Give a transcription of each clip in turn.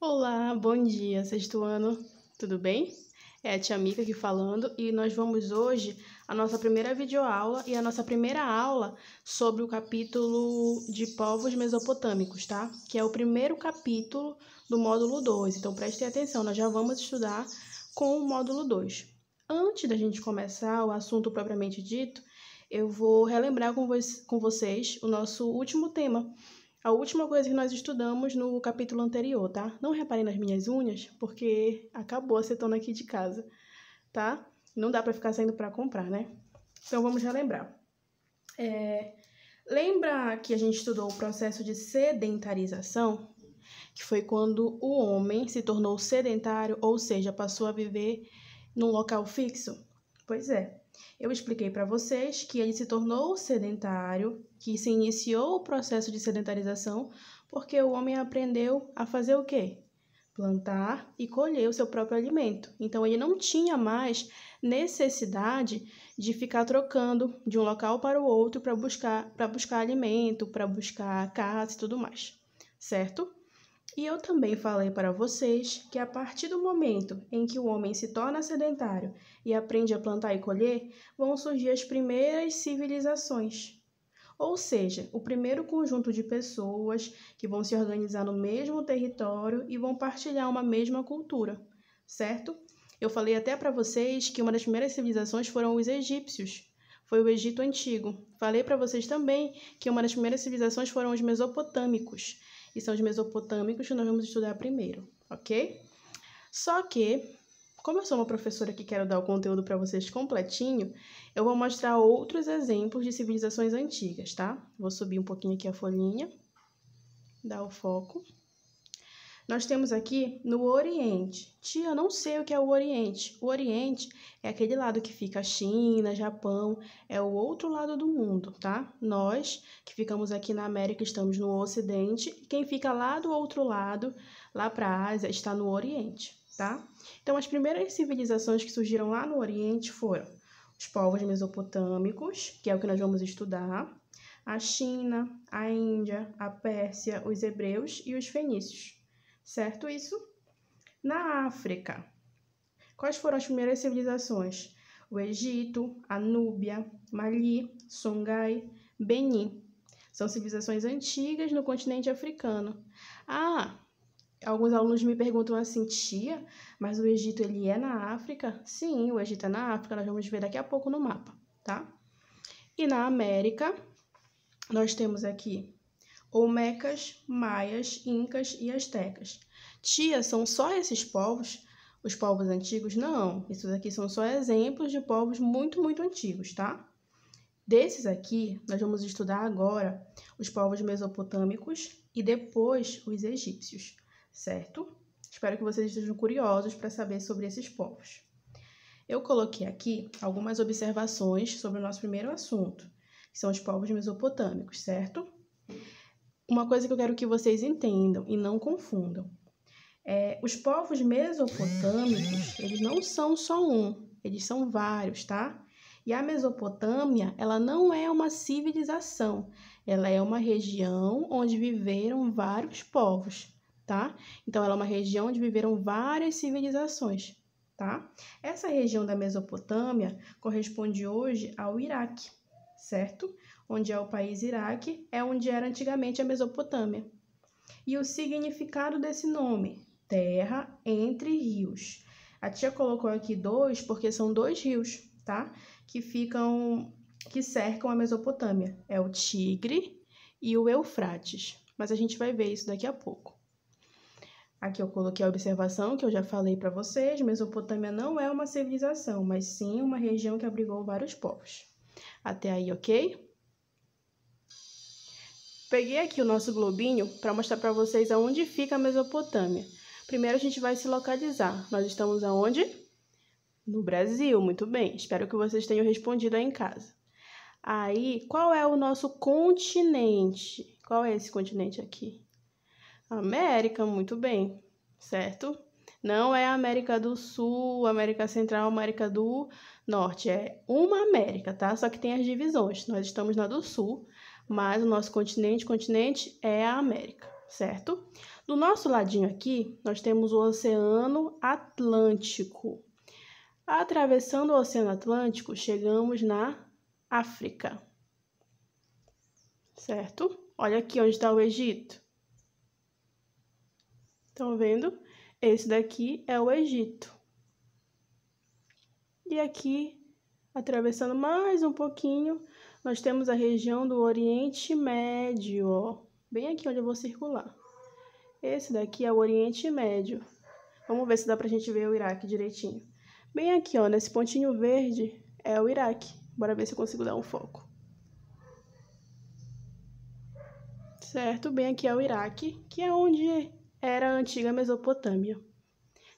Olá, bom dia, sexto ano, tudo bem? É a tia Mica aqui falando e nós vamos hoje a nossa primeira videoaula e a nossa primeira aula sobre o capítulo de povos mesopotâmicos, tá? Que é o primeiro capítulo do módulo 2. Então prestem atenção, nós já vamos estudar com o módulo 2. Antes da gente começar o assunto propriamente dito, eu vou relembrar com, vo com vocês o nosso último tema, a última coisa que nós estudamos no capítulo anterior, tá? Não reparem nas minhas unhas, porque acabou a acetona aqui de casa, tá? Não dá para ficar saindo para comprar, né? Então vamos relembrar. É, lembra que a gente estudou o processo de sedentarização, que foi quando o homem se tornou sedentário, ou seja, passou a viver num local fixo? Pois é. Eu expliquei para vocês que ele se tornou sedentário, que se iniciou o processo de sedentarização porque o homem aprendeu a fazer o quê? Plantar e colher o seu próprio alimento. Então ele não tinha mais necessidade de ficar trocando de um local para o outro para buscar para buscar alimento, para buscar caça e tudo mais. Certo? E eu também falei para vocês que a partir do momento em que o homem se torna sedentário e aprende a plantar e colher, vão surgir as primeiras civilizações. Ou seja, o primeiro conjunto de pessoas que vão se organizar no mesmo território e vão partilhar uma mesma cultura, certo? Eu falei até para vocês que uma das primeiras civilizações foram os egípcios. Foi o Egito Antigo. Falei para vocês também que uma das primeiras civilizações foram os mesopotâmicos que são os mesopotâmicos, que nós vamos estudar primeiro, ok? Só que, como eu sou uma professora que quero dar o conteúdo para vocês completinho, eu vou mostrar outros exemplos de civilizações antigas, tá? Vou subir um pouquinho aqui a folhinha, dar o foco. Nós temos aqui no Oriente. Tia, não sei o que é o Oriente. O Oriente é aquele lado que fica China, Japão, é o outro lado do mundo, tá? Nós que ficamos aqui na América estamos no Ocidente quem fica lá do outro lado, lá para a Ásia, está no Oriente, tá? Então as primeiras civilizações que surgiram lá no Oriente foram os povos mesopotâmicos, que é o que nós vamos estudar, a China, a Índia, a Pérsia, os hebreus e os fenícios certo isso? Na África, quais foram as primeiras civilizações? O Egito, a Núbia, Mali, Songhai, Benin. São civilizações antigas no continente africano. Ah, alguns alunos me perguntam assim, tia, mas o Egito ele é na África? Sim, o Egito é na África, nós vamos ver daqui a pouco no mapa, tá? E na América, nós temos aqui olmecas, maias, incas e astecas. Tia, são só esses povos? Os povos antigos? Não, esses aqui são só exemplos de povos muito, muito antigos, tá? Desses aqui, nós vamos estudar agora os povos mesopotâmicos e depois os egípcios, certo? Espero que vocês estejam curiosos para saber sobre esses povos. Eu coloquei aqui algumas observações sobre o nosso primeiro assunto, que são os povos mesopotâmicos, certo? uma coisa que eu quero que vocês entendam e não confundam. É, os povos mesopotâmicos, eles não são só um, eles são vários, tá? E a Mesopotâmia, ela não é uma civilização, ela é uma região onde viveram vários povos, tá? Então, ela é uma região onde viveram várias civilizações, tá? Essa região da Mesopotâmia corresponde hoje ao Iraque, certo? onde é o país Iraque, é onde era antigamente a Mesopotâmia. E o significado desse nome, terra entre rios. A tia colocou aqui dois porque são dois rios, tá? Que ficam que cercam a Mesopotâmia. É o Tigre e o Eufrates. Mas a gente vai ver isso daqui a pouco. Aqui eu coloquei a observação que eu já falei para vocês: Mesopotâmia não é uma civilização, mas sim uma região que abrigou vários povos. Até aí, ok? Peguei aqui o nosso globinho para mostrar para vocês aonde fica a Mesopotâmia. Primeiro a gente vai se localizar. Nós estamos aonde? No Brasil, muito bem. Espero que vocês tenham respondido aí em casa. Aí, qual é o nosso continente? Qual é esse continente aqui? América, muito bem, certo? Não é América do Sul, América Central, América do Norte. É uma América, tá? Só que tem as divisões. Nós estamos na do Sul mas o nosso continente, continente é a América, certo? Do nosso ladinho aqui, nós temos o Oceano Atlântico. Atravessando o Oceano Atlântico, chegamos na África, certo? Olha aqui onde está o Egito. Estão vendo? Esse daqui é o Egito. E aqui, atravessando mais um pouquinho, nós temos a região do Oriente Médio, ó, bem aqui onde eu vou circular. Esse daqui é o Oriente Médio. Vamos ver se dá pra gente ver o Iraque direitinho. Bem aqui, ó, nesse pontinho verde é o Iraque. Bora ver se eu consigo dar um foco. Certo, bem aqui é o Iraque, que é onde era a antiga Mesopotâmia.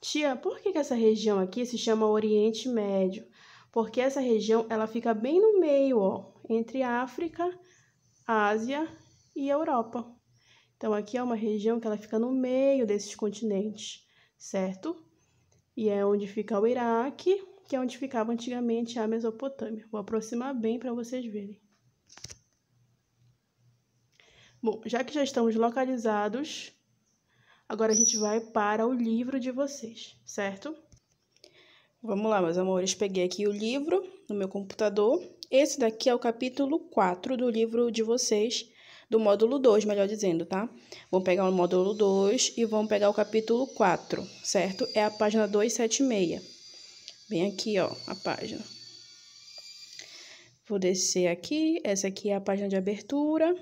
Tia, por que, que essa região aqui se chama Oriente Médio? Porque essa região, ela fica bem no meio, ó, entre a África, a Ásia e a Europa. Então, aqui é uma região que ela fica no meio desses continentes, certo? E é onde fica o Iraque, que é onde ficava antigamente a Mesopotâmia. Vou aproximar bem para vocês verem. Bom, já que já estamos localizados, agora a gente vai para o livro de vocês, certo? Vamos lá, meus amores. Peguei aqui o livro no meu computador. Esse daqui é o capítulo 4 do livro de vocês, do módulo 2, melhor dizendo, tá? Vamos pegar o módulo 2 e vamos pegar o capítulo 4, certo? É a página 276. Bem aqui, ó, a página. Vou descer aqui, essa aqui é a página de abertura.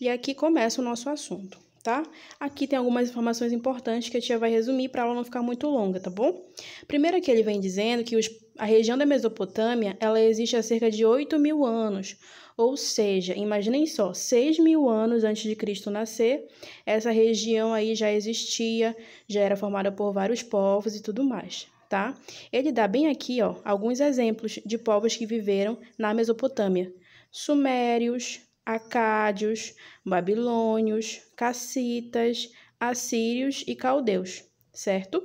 E aqui começa o nosso assunto tá? Aqui tem algumas informações importantes que a tia vai resumir para ela não ficar muito longa, tá bom? Primeiro que ele vem dizendo que os, a região da Mesopotâmia, ela existe há cerca de 8 mil anos, ou seja, imaginem só, 6 mil anos antes de Cristo nascer, essa região aí já existia, já era formada por vários povos e tudo mais, tá? Ele dá bem aqui, ó, alguns exemplos de povos que viveram na Mesopotâmia. Sumérios, acádios, babilônios, cassitas, assírios e caldeus, certo?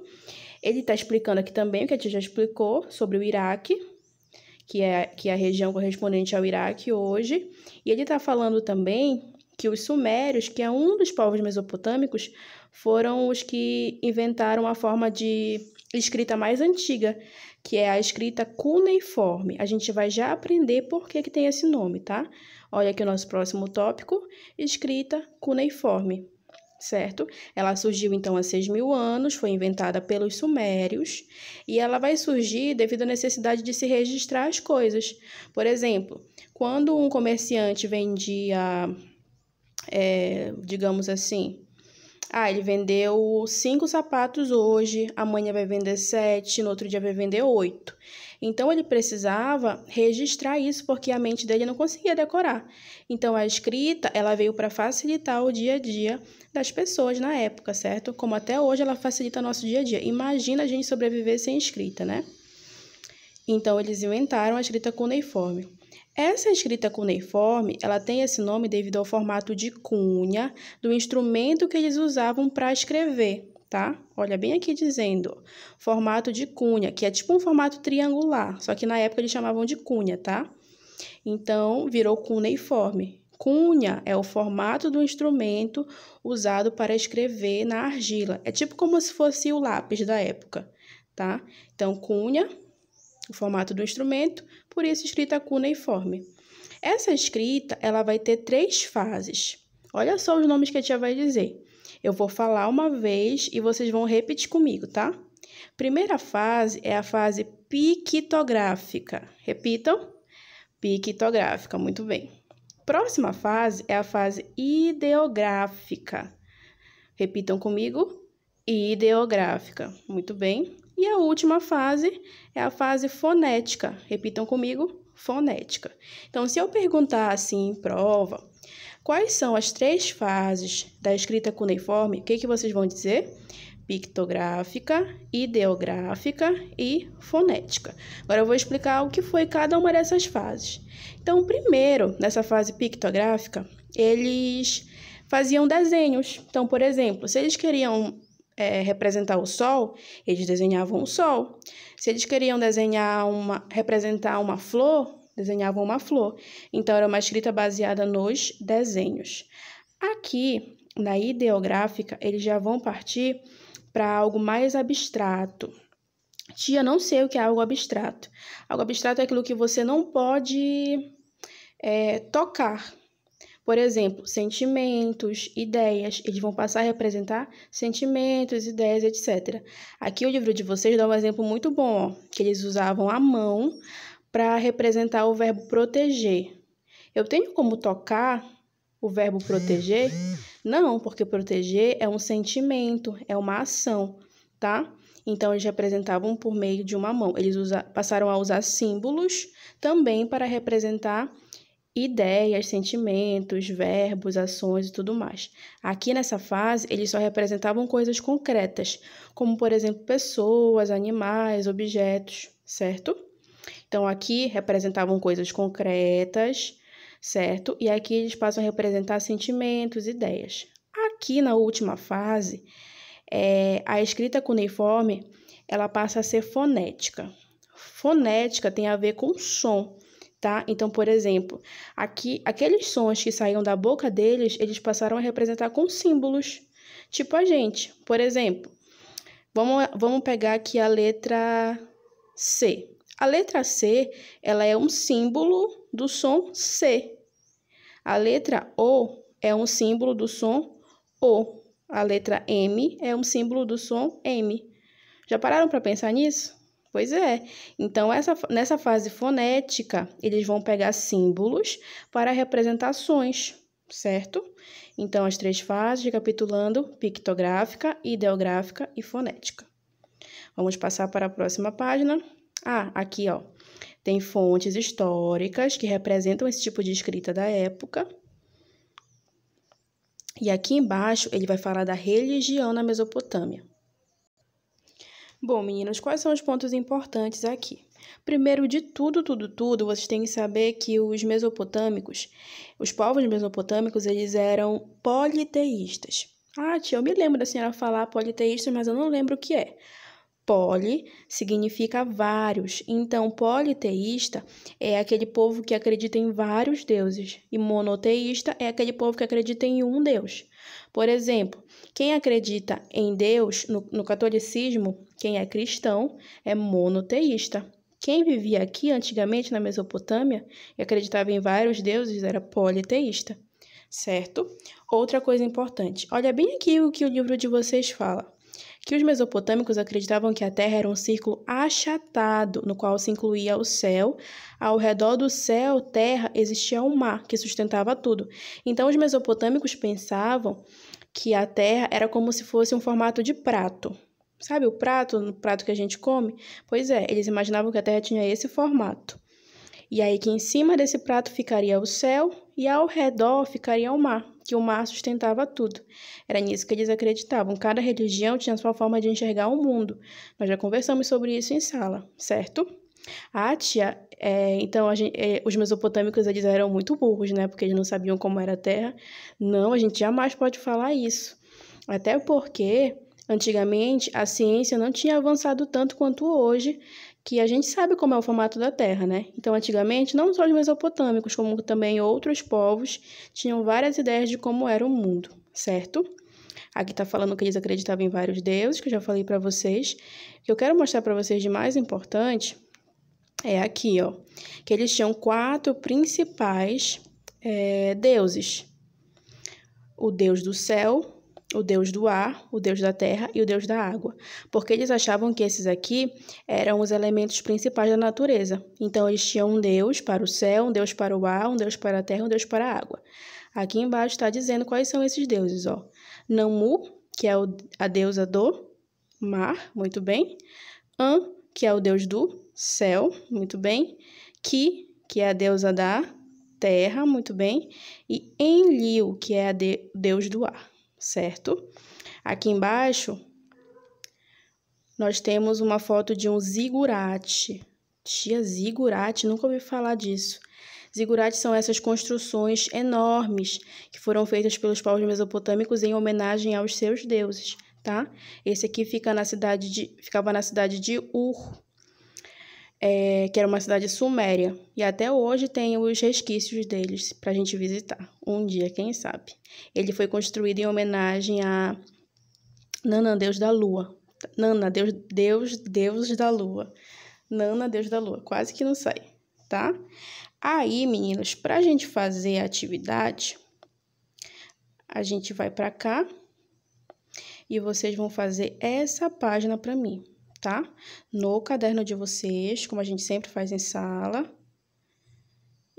Ele está explicando aqui também o que a gente já explicou sobre o Iraque, que é, que é a região correspondente ao Iraque hoje. E ele está falando também que os sumérios, que é um dos povos mesopotâmicos, foram os que inventaram a forma de escrita mais antiga, que é a escrita cuneiforme. A gente vai já aprender por que, que tem esse nome, tá? Olha aqui o nosso próximo tópico, escrita cuneiforme, certo? Ela surgiu, então, há 6 mil anos, foi inventada pelos sumérios, e ela vai surgir devido à necessidade de se registrar as coisas. Por exemplo, quando um comerciante vendia é, digamos assim, ah, ele vendeu cinco sapatos hoje, amanhã vai vender sete, no outro dia vai vender oito. Então ele precisava registrar isso porque a mente dele não conseguia decorar. Então a escrita, ela veio para facilitar o dia a dia das pessoas na época, certo? Como até hoje ela facilita nosso dia a dia. Imagina a gente sobreviver sem escrita, né? Então eles inventaram a escrita cuneiforme. Essa escrita cuneiforme, ela tem esse nome devido ao formato de cunha do instrumento que eles usavam para escrever, tá? Olha bem aqui dizendo, formato de cunha, que é tipo um formato triangular, só que na época eles chamavam de cunha, tá? Então, virou cuneiforme. Cunha é o formato do instrumento usado para escrever na argila. É tipo como se fosse o lápis da época, tá? Então, cunha o formato do instrumento, por isso escrita cuneiforme. Essa escrita, ela vai ter três fases. Olha só os nomes que a tia vai dizer. Eu vou falar uma vez e vocês vão repetir comigo, tá? Primeira fase é a fase pictográfica. Repitam. Pictográfica, muito bem. Próxima fase é a fase ideográfica. Repitam comigo. Ideográfica, muito bem. E a última fase é a fase fonética. Repitam comigo, fonética. Então, se eu perguntar assim em prova, quais são as três fases da escrita cuneiforme, o que, que vocês vão dizer? Pictográfica, ideográfica e fonética. Agora eu vou explicar o que foi cada uma dessas fases. Então, primeiro, nessa fase pictográfica, eles faziam desenhos. Então, por exemplo, se eles queriam é, representar o sol, eles desenhavam o sol. Se eles queriam desenhar uma, representar uma flor, desenhavam uma flor. Então era uma escrita baseada nos desenhos. Aqui, na ideográfica, eles já vão partir para algo mais abstrato. Tia, não sei o que é algo abstrato. Algo abstrato é aquilo que você não pode é, tocar, por exemplo, sentimentos, ideias, eles vão passar a representar sentimentos, ideias, etc. Aqui o livro de vocês dá um exemplo muito bom, ó, que eles usavam a mão para representar o verbo proteger. Eu tenho como tocar o verbo proteger? Não, porque proteger é um sentimento, é uma ação, tá? Então, eles representavam por meio de uma mão. Eles usa, passaram a usar símbolos também para representar ideias, sentimentos, verbos, ações e tudo mais. Aqui nessa fase, eles só representavam coisas concretas, como por exemplo pessoas, animais, objetos, certo? Então aqui representavam coisas concretas, certo? E aqui eles passam a representar sentimentos, ideias. Aqui na última fase, é, a escrita cuneiforme ela passa a ser fonética. Fonética tem a ver com som tá? Então, por exemplo, aqui aqueles sons que saíam da boca deles, eles passaram a representar com símbolos, tipo a gente. Por exemplo, vamos, vamos pegar aqui a letra C. A letra C, ela é um símbolo do som C. A letra O é um símbolo do som O. A letra M é um símbolo do som M. Já pararam para pensar nisso? Pois é. Então, essa, nessa fase fonética, eles vão pegar símbolos para representações, certo? Então, as três fases, recapitulando: pictográfica, ideográfica e fonética. Vamos passar para a próxima página. Ah, aqui, ó. Tem fontes históricas que representam esse tipo de escrita da época. E aqui embaixo ele vai falar da religião na Mesopotâmia. Bom, meninas, quais são os pontos importantes aqui? Primeiro de tudo, tudo, tudo, vocês têm que saber que os mesopotâmicos, os povos mesopotâmicos, eles eram politeístas. Ah, tia, eu me lembro da senhora falar politeísta, mas eu não lembro o que é. Poli significa vários. Então, politeísta é aquele povo que acredita em vários deuses, e monoteísta é aquele povo que acredita em um Deus. Por exemplo, quem acredita em Deus no, no catolicismo, quem é cristão, é monoteísta. Quem vivia aqui antigamente na Mesopotâmia e acreditava em vários deuses era politeísta, certo? Outra coisa importante: olha bem aqui o que o livro de vocês fala que os mesopotâmicos acreditavam que a Terra era um círculo achatado, no qual se incluía o céu. Ao redor do céu, terra, existia um mar que sustentava tudo. Então, os mesopotâmicos pensavam que a Terra era como se fosse um formato de prato. Sabe o prato, o prato que a gente come? Pois é, eles imaginavam que a Terra tinha esse formato. E aí que em cima desse prato ficaria o céu e ao redor ficaria o mar, que o mar sustentava tudo. Era nisso que eles acreditavam. Cada religião tinha sua forma de enxergar o mundo. Nós já conversamos sobre isso em sala, certo? A Atia, é, então, a gente, é, os mesopotâmicos eles eram muito burros, né? Porque eles não sabiam como era a Terra. Não, a gente jamais pode falar isso. Até porque, antigamente, a ciência não tinha avançado tanto quanto hoje, que a gente sabe como é o formato da Terra, né? Então, antigamente, não só os mesopotâmicos, como também outros povos tinham várias ideias de como era o mundo, certo? Aqui tá falando que eles acreditavam em vários deuses, que eu já falei para vocês. O que eu quero mostrar para vocês de mais importante é aqui, ó, que eles tinham quatro principais é, deuses: o deus do céu, o deus do ar, o deus da terra e o deus da água, porque eles achavam que esses aqui eram os elementos principais da natureza. Então eles tinham um deus para o céu, um deus para o ar, um deus para a terra, um deus para a água. Aqui embaixo está dizendo quais são esses deuses, ó. Namu, que é o, a deusa do mar, muito bem. An, que é o deus do céu, muito bem. Ki, que é a deusa da terra, muito bem. E Enlil, que é a de, deus do ar certo? Aqui embaixo, nós temos uma foto de um zigurate. Tia zigurate, nunca ouvi falar disso. Zigurates são essas construções enormes que foram feitas pelos povos mesopotâmicos em homenagem aos seus deuses, tá? Esse aqui fica na cidade de, ficava na cidade de Ur, é, que era uma cidade suméria. E até hoje tem os resquícios deles para a gente visitar. Um dia, quem sabe. Ele foi construído em homenagem a Nana, deus da lua. Nana, deus, deus, deus da lua. Nana, deus da lua. Quase que não sai, tá? Aí, meninos, para a gente fazer a atividade, a gente vai para cá e vocês vão fazer essa página para mim tá? No caderno de vocês, como a gente sempre faz em sala.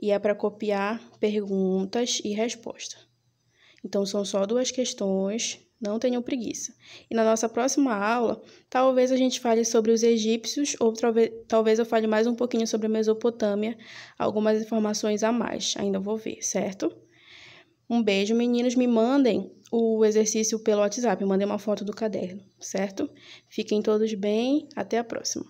E é para copiar perguntas e resposta. Então, são só duas questões, não tenham preguiça. E na nossa próxima aula, talvez a gente fale sobre os egípcios, ou talvez, talvez eu fale mais um pouquinho sobre a Mesopotâmia, algumas informações a mais, ainda vou ver, certo? Um beijo, meninos. Me mandem o exercício pelo WhatsApp. Mandei uma foto do caderno, certo? Fiquem todos bem. Até a próxima.